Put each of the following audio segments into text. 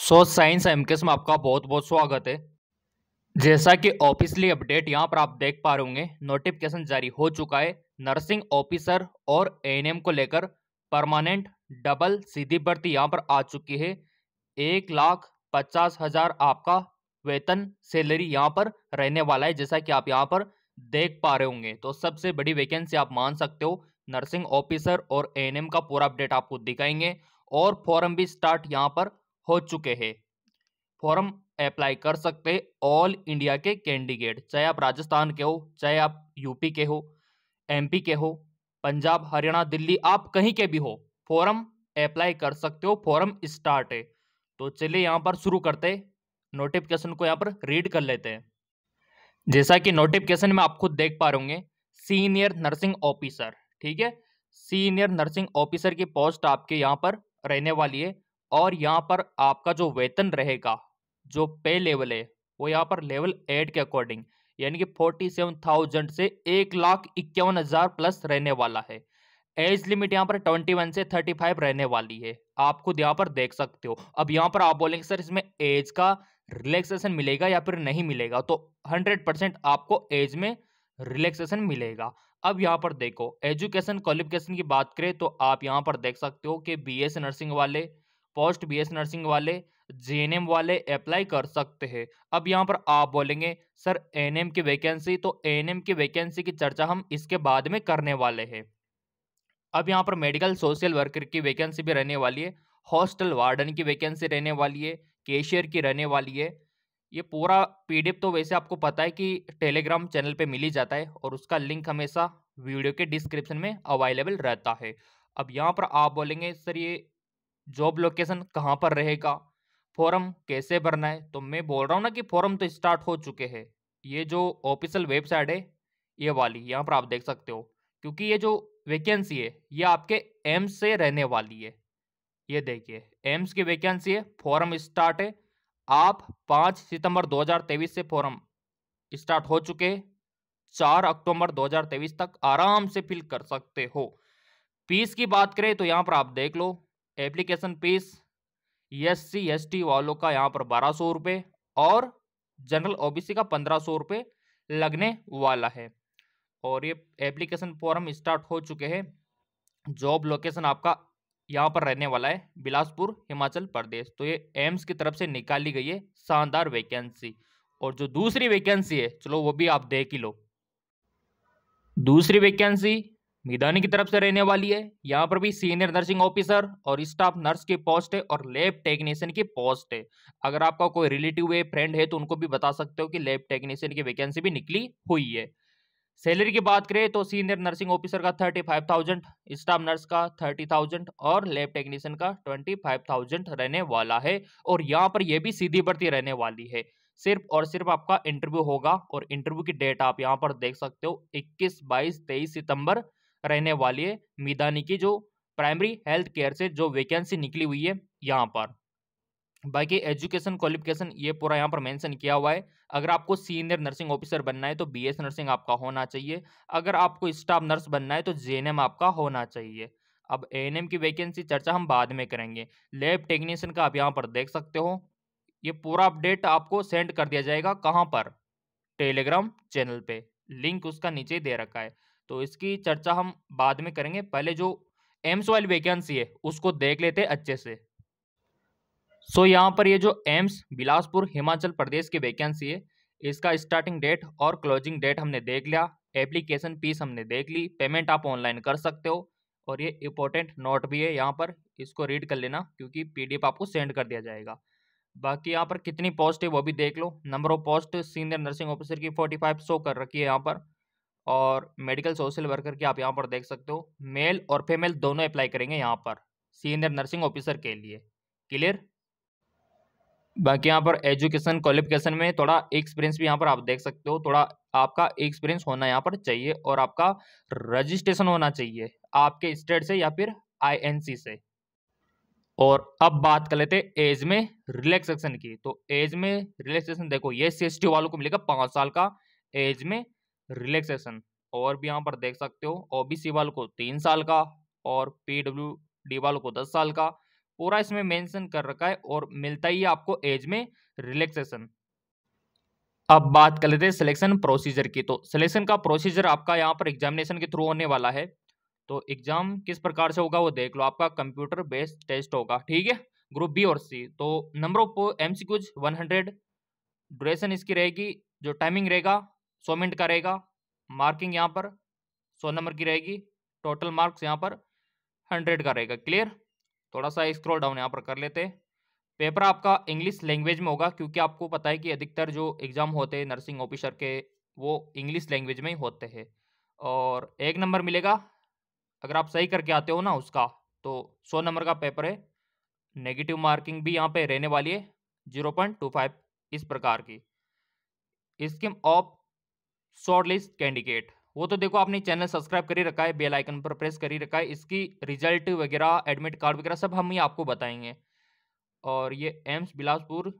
so science एमकेस में आपका बहुत बहुत स्वागत है जैसा कि ऑफिसली अपडेट यहां पर आप देख पा रहे होंगे नोटिफिकेशन जारी हो चुका है नर्सिंग ऑफिसर और एएनएम को लेकर परमानेंट डबल सीधी भर्ती यहां पर आ चुकी है एक लाख पचास हजार आपका वेतन सैलरी यहां पर रहने वाला है जैसा कि आप यहां पर देख पा रहे होंगे तो सबसे बड़ी वैकेंसी आप मान सकते हो नर्सिंग ऑफिसर और एन का पूरा अपडेट आपको दिखाएंगे और फॉर्म भी स्टार्ट यहाँ पर हो चुके हैं फॉर्म अप्लाई कर सकते ऑल इंडिया के कैंडिडेट चाहे आप राजस्थान के हो चाहे आप यूपी के हो एमपी के हो पंजाब हरियाणा दिल्ली आप कहीं के भी हो फॉर्म अप्लाई कर सकते हो फॉर्म स्टार्ट है तो चलिए यहाँ पर शुरू करते नोटिफिकेशन को यहाँ पर रीड कर लेते हैं जैसा कि नोटिफिकेशन में आप खुद देख पा रहे सीनियर नर्सिंग ऑफिसर ठीक है सीनियर नर्सिंग ऑफिसर की पोस्ट आपके यहाँ पर रहने वाली है और यहाँ पर आपका जो वेतन रहेगा जो पे लेवल है वो यहाँ पर लेवल एट के अकॉर्डिंग यानी कि फोर्टी सेवन थाउजेंड से एक लाख इक्यावन हज़ार प्लस रहने वाला है एज लिमिट यहाँ पर ट्वेंटी वन से थर्टी फाइव रहने वाली है आप खुद यहाँ पर देख सकते हो अब यहाँ पर आप बोलेंगे सर इसमें एज का रिलैक्सेशन मिलेगा या फिर नहीं मिलेगा तो हंड्रेड परसेंट आपको एज में रिलैक्सेशन मिलेगा अब यहाँ पर देखो एजुकेशन क्वालिफिकेशन की बात करें तो आप यहाँ पर देख सकते हो कि बी नर्सिंग वाले पोस्ट बी एस नर्सिंग वाले जे वाले अप्लाई कर सकते हैं अब यहाँ पर आप बोलेंगे सर एन की वैकेंसी तो एन की वैकेंसी की चर्चा हम इसके बाद में करने वाले हैं अब यहाँ पर मेडिकल सोशल वर्कर की वैकेंसी भी रहने वाली है हॉस्टल वार्डन की वैकेंसी रहने वाली है कैशियर की रहने वाली है ये पूरा पीडीएफ तो वैसे आपको पता है कि टेलीग्राम चैनल पे मिल ही जाता है और उसका लिंक हमेशा वीडियो के डिस्क्रिप्शन में अवेलेबल रहता है अब यहाँ पर आप बोलेंगे सर ये जॉब लोकेशन कहाँ पर रहेगा फॉर्म कैसे भरना है तो मैं बोल रहा हूँ ना कि फॉर्म तो स्टार्ट हो चुके हैं ये जो ऑफिशियल वेबसाइट है ये वाली यहाँ पर आप देख सकते हो क्योंकि ये जो वैकेंसी है ये आपके एम्स से रहने वाली है ये देखिए एम्स की वैकेंसी है फॉर्म स्टार्ट है आप पाँच सितंबर 2023 से फॉर्म स्टार्ट हो चुके चार अक्टूबर 2023 तक आराम से फिल कर सकते हो फीस की बात करें तो यहाँ पर आप देख लो application fees S C S T वालों का यहाँ पर बारह सौ रुपये और जनरल सी का पंद्रह सौ रुपये लगने वाला है और ये एप्लीकेशन फॉर्म स्टार्ट हो चुके हैं जॉब लोकेशन आपका यहाँ पर रहने वाला है बिलासपुर हिमाचल प्रदेश तो ये एम्स की तरफ से निकाली गई है शानदार वैकेंसी और जो दूसरी वैकेंसी है चलो वो भी आप देख ही लो दूसरी वैकेंसी मैदानी की तरफ से रहने वाली है यहाँ पर भी सीनियर नर्सिंग ऑफिसर और स्टाफ नर्स की पोस्ट है और लैब टेक्नीशियन की पोस्ट है अगर आपका कोई रिलेटिव है फ्रेंड है तो उनको भी बता सकते हो कि लैब टेक्नीशियन की वैकेंसी भी निकली हुई है सैलरी की बात करें तो सीनियर नर्सिंग ऑफिसर का thirty five thousand staff nurse का थर्टी थाउजेंड और लैब टेक्नीशियन का ट्वेंटी फाइव थाउजेंड रहने वाला है और यहाँ पर यह भी सीधी भर्ती रहने वाली है सिर्फ और सिर्फ आपका इंटरव्यू होगा और इंटरव्यू की डेट आप यहाँ पर देख सकते हो इक्कीस बाईस तेईस सितंबर रहने वाली है मिदानी की जो प्राइमरी हेल्थ केयर से जो वैकेंसी निकली हुई है यहाँ पर बाकी एजुकेशन क्वालिफिकेशन ये पूरा यहाँ पर मेंशन किया हुआ है अगर आपको सीनियर नर्सिंग ऑफिसर बनना है तो बीएस नर्सिंग आपका होना चाहिए अगर आपको स्टाफ नर्स बनना है तो जेएनएम आपका होना चाहिए अब एएनएम की वैकेंसी चर्चा हम बाद में करेंगे लैब टेक्नीशियन का आप यहाँ पर देख सकते हो ये पूरा अपडेट आपको सेंड कर दिया जाएगा कहाँ पर टेलीग्राम चैनल पे लिंक उसका नीचे दे रखा है तो इसकी चर्चा हम बाद में करेंगे पहले जो एम्स वाली वैकेंसी है उसको देख लेते अच्छे से सो so, यहाँ पर ये जो एम्स बिलासपुर हिमाचल प्रदेश की वैकेंसी है इसका स्टार्टिंग डेट और क्लोजिंग डेट हमने देख लिया एप्लीकेशन फीस हमने देख ली पेमेंट आप ऑनलाइन कर सकते हो और ये इंपॉर्टेंट नोट भी है यहाँ पर इसको रीड कर लेना क्योंकि पीडीएफ आपको सेंड कर दिया जाएगा बाकी यहाँ पर कितनी पोस्ट है वो भी देख लो number of post senior nursing officer की फोर्टी फाइव शो कर रखी है यहाँ पर और मेडिकल सोशल वर्कर की आप यहाँ पर देख सकते हो मेल और फीमेल दोनों अप्लाई करेंगे यहाँ पर सीनियर नर्सिंग ऑफिसर के लिए क्लियर बाकी यहाँ पर एजुकेशन क्वालिफिकेशन में थोड़ा एक्सपीरियंस भी यहाँ पर आप देख सकते हो थोड़ा आपका एक्सपीरियंस होना यहाँ पर चाहिए और आपका रजिस्ट्रेशन होना चाहिए आपके स्टेट से या फिर आईएनसी से और अब बात कर लेते एज में रिलैक्सेशन की तो एज में रिलैक्सेशन देखो ये सी वालों को मिलेगा पाँच साल का एज में रिलैक्सेशन और भी यहाँ पर देख सकते हो ओबीसी वाल को तीन साल का और पीडब्ल्यू डी वाल को दस साल का पूरा इसमें मेंशन कर रखा है और मिलता ही आपको एज में रिलैक्सेशन अब बात कर लेते हैं सिलेक्शन प्रोसीजर की तो सिलेक्शन का प्रोसीजर आपका यहाँ पर एग्जामिनेशन के थ्रू होने वाला है तो एग्जाम किस प्रकार से होगा वो देख लो आपका कंप्यूटर बेस्ड टेस्ट होगा ठीक है ग्रुप बी और सी तो number of M C one hundred duration इसकी रहेगी जो टाइमिंग रहेगा सौ मिनट का रहेगा मार्किंग यहाँ पर सौ नंबर की रहेगी टोटल मार्क्स यहाँ पर हंड्रेड का रहेगा क्लियर थोड़ा सा स्क्रॉल डाउन यहाँ पर कर लेते हैं पेपर आपका इंग्लिश लैंग्वेज में होगा क्योंकि आपको पता है कि अधिकतर जो एग्ज़ाम होते हैं नर्सिंग ऑफिसर के वो इंग्लिश लैंग्वेज में ही होते हैं और एक नंबर मिलेगा अगर आप सही करके आते हो ना उसका तो सौ नंबर का पेपर है नेगेटिव मार्किंग भी यहाँ पे रहने वाली है जीरो पॉइंट टू फाइव इस प्रकार की scheme of shortlist candidate वो तो देखो आपने चैनल सब्सक्राइब कर ही रखा है बेल आइकन पर प्रेस कर ही रखा है इसकी रिजल्ट वगैरह एडमिट कार्ड वगैरह सब हम ही आपको बताएंगे और ये एम्स बिलासपुर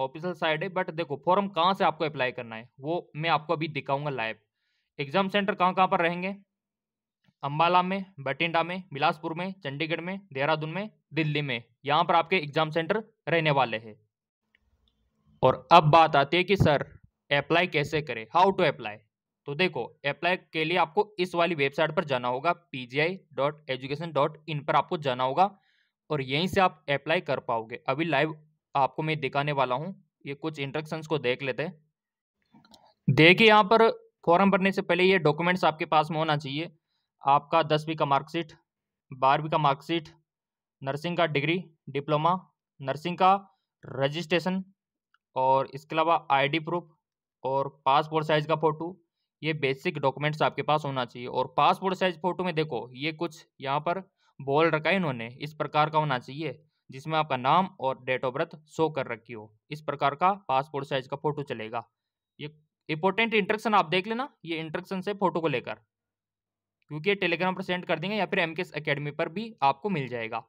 ऑफिशियल साइड है बट देखो फॉर्म कहाँ से आपको अप्लाई करना है वो मैं आपको अभी दिखाऊंगा लाइव एग्जाम सेंटर कहाँ कहाँ पर रहेंगे अम्बाला में बठिंडा में बिलासपुर में चंडीगढ़ में देहरादून में दिल्ली में यहाँ पर आपके एग्जाम सेंटर रहने वाले हैं और अब बात आती है कि सर अप्लाई कैसे करें हाउ टू अप्लाई तो देखो अप्लाई के लिए आपको इस वाली वेबसाइट पर जाना होगा पी पर आपको जाना होगा और यहीं से आप अप्लाई कर पाओगे अभी लाइव आपको मैं दिखाने वाला हूँ ये कुछ इंस्ट्रक्शंस को देख लेते हैं देखिए यहाँ पर फॉर्म भरने से पहले ये डॉक्यूमेंट्स आपके पास में होना चाहिए आपका दसवीं का मार्कशीट बारहवीं का मार्कशीट नर्सिंग का डिग्री डिप्लोमा नर्सिंग का रजिस्ट्रेशन और इसके अलावा आईडी प्रूफ और पासपोर्ट साइज़ का फ़ोटो ये बेसिक डॉक्यूमेंट्स आपके पास होना चाहिए और पासपोर्ट साइज़ फ़ोटो में देखो ये कुछ यहाँ पर बोल रखा है इन्होंने इस प्रकार का होना चाहिए जिसमें आपका नाम और डेट ऑफ बर्थ शो कर रखी हो इस प्रकार का पासपोर्ट साइज़ का फ़ोटो चलेगा ये इंपॉर्टेंट इंट्रक्शन आप देख लेना ये इंट्रक्शन से फ़ोटो को लेकर क्योंकि ये टेलीग्राम पर सेंड कर देंगे या फिर एम के एकेडमी पर भी आपको मिल जाएगा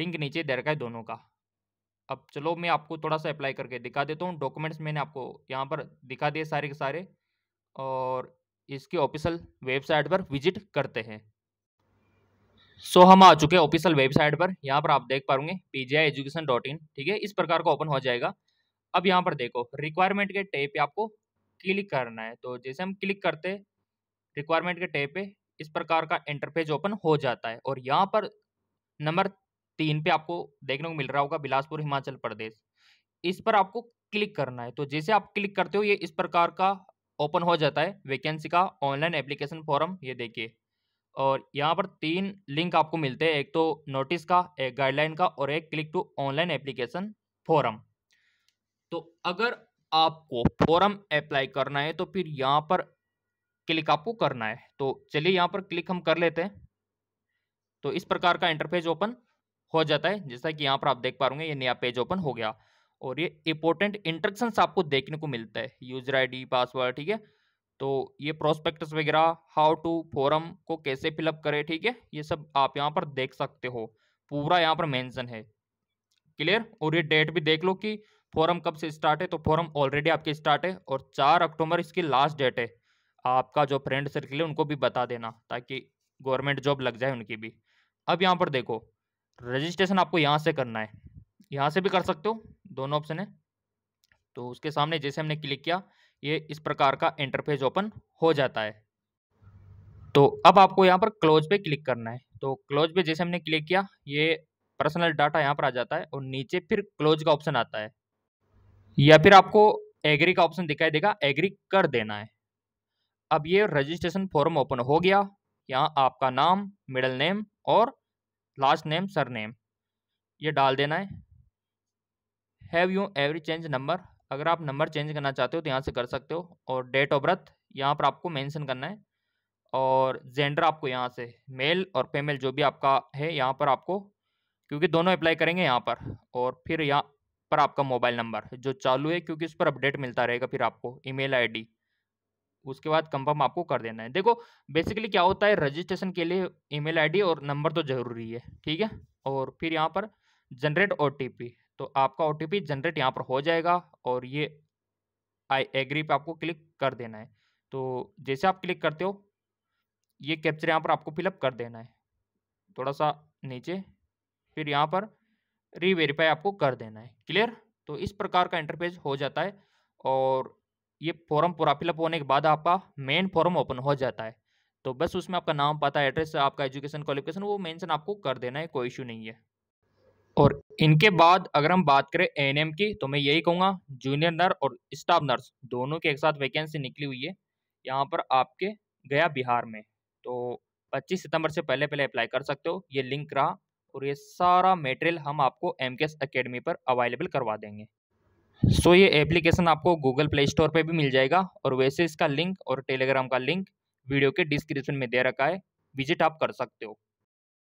लिंक नीचे दे रखा है दोनों का अब चलो मैं आपको थोड़ा सा अप्लाई करके दिखा देता हूँ डॉक्यूमेंट्स मैंने आपको यहाँ पर दिखा दिए सारे के सारे और इसके ऑफिशियल वेबसाइट पर विजिट करते हैं सो so, हम आ चुके हैं ऑफिशियल वेबसाइट पर यहाँ पर आप देख पाओगे P G I education dot in ठीक है इस प्रकार का ओपन हो जाएगा अब यहाँ पर देखो रिक्वायरमेंट के टेप पे आपको क्लिक करना है तो जैसे हम क्लिक करते रिक्वायरमेंट के टेप पे इस प्रकार का इंटरफेज ओपन हो जाता है और यहाँ पर नंबर तीन पे आपको देखने को मिल रहा होगा बिलासपुर हिमाचल प्रदेश इस पर आपको क्लिक करना है तो जैसे आप क्लिक करते हो ये इस प्रकार का ओपन हो जाता है वैकेंसी का ऑनलाइन एप्लीकेशन फॉर्म ये देखिए और यहाँ पर तीन लिंक आपको मिलते हैं एक तो नोटिस का एक गाइडलाइन का और एक click to online application form तो अगर आपको फॉरम अप्लाई करना है तो फिर यहाँ पर क्लिक आपको करना है तो चलिए यहाँ पर क्लिक हम कर लेते हैं तो इस प्रकार का इंटरफेस ओपन हो जाता है जैसा कि यहाँ पर आप देख पा रहे ये नया पेज ओपन हो गया और ये इंपॉर्टेंट इंट्रक्शंस आपको देखने को मिलता है यूजर आईडी पासवर्ड ठीक है तो ये प्रोस्पेक्टस वगैरह हाउ टू फोरम को कैसे फिलअप करें ठीक है ये सब आप यहाँ पर देख सकते हो पूरा यहाँ पर मेंशन है क्लियर और ये डेट भी देख लो कि फॉरम कब से स्टार्ट है तो फॉरम ऑलरेडी आपके स्टार्ट है और चार अक्टूबर इसकी लास्ट डेट है आपका जो फ्रेंड सर्किल है उनको भी बता देना ताकि गवर्नमेंट जॉब लग जाए उनकी भी अब यहाँ पर देखो रजिस्ट्रेशन आपको यहाँ से करना है यहाँ से भी कर सकते हो दोनों ऑप्शन है तो उसके सामने जैसे हमने क्लिक किया ये इस प्रकार का इंटरफेस ओपन हो जाता है तो अब आपको यहाँ पर क्लोज पे क्लिक करना है तो क्लोज पे जैसे हमने क्लिक किया ये पर्सनल डाटा यहाँ पर आ जाता है और नीचे फिर क्लोज का ऑप्शन आता है या फिर आपको एग्री का ऑप्शन दिखाई देगा एग्री कर देना है अब ये रजिस्ट्रेशन फॉर्म ओपन हो गया यहाँ आपका नाम मिडल नेम और लास्ट नेम सर नेम ये डाल देना है have you every change number अगर आप नंबर चेंज करना चाहते हो तो यहाँ से कर सकते हो और डेट ऑफ बर्थ यहाँ पर आपको मेंशन करना है और जेंडर आपको यहाँ से मेल और फीमेल जो भी आपका है यहाँ पर आपको क्योंकि दोनों अप्लाई करेंगे यहाँ पर और फिर यहाँ पर आपका मोबाइल नंबर जो चालू है क्योंकि उस पर अपडेट मिलता रहेगा फिर आपको ईमेल आईडी उसके बाद कंफर्म आपको कर देना है देखो बेसिकली क्या होता है रजिस्ट्रेशन के लिए ईमेल आईडी और नंबर तो जरूरी है ठीक है और फिर यहाँ पर जनरेट ओ तो आपका ओ जनरेट यहाँ पर हो जाएगा और ये आई एग्री पे आपको क्लिक कर देना है तो जैसे आप क्लिक करते हो ये कैप्चर यहाँ पर आपको फिलअप कर देना है थोड़ा सा नीचे फिर यहाँ पर रीवेरीफाई आपको कर देना है क्लियर तो इस प्रकार का इंटरफेस हो जाता है और ये फॉर्म पूरा फिलअप होने के बाद आपका मेन फॉर्म ओपन हो जाता है तो बस उसमें आपका नाम पता एड्रेस आपका एजुकेशन क्वालिफिकेशन वो मेंशन आपको कर देना है कोई इशू नहीं है और इनके बाद अगर हम बात करें एएनएम की तो मैं यही कहूँगा जूनियर नर्स और स्टाफ नर्स दोनों के एक साथ वैकेंसी निकली हुई है यहाँ पर आपके गया बिहार में तो 25 सितंबर से पहले पहले अप्लाई कर सकते हो ये लिंक रहा और ये सारा मेटेरियल हम आपको एम के पर अवेलेबल करवा देंगे सो ये एप्लीकेशन आपको गूगल प्ले स्टोर पर भी मिल जाएगा और वैसे इसका लिंक और टेलीग्राम का लिंक वीडियो के डिस्क्रिप्शन में दे रखा है विजिट आप कर सकते हो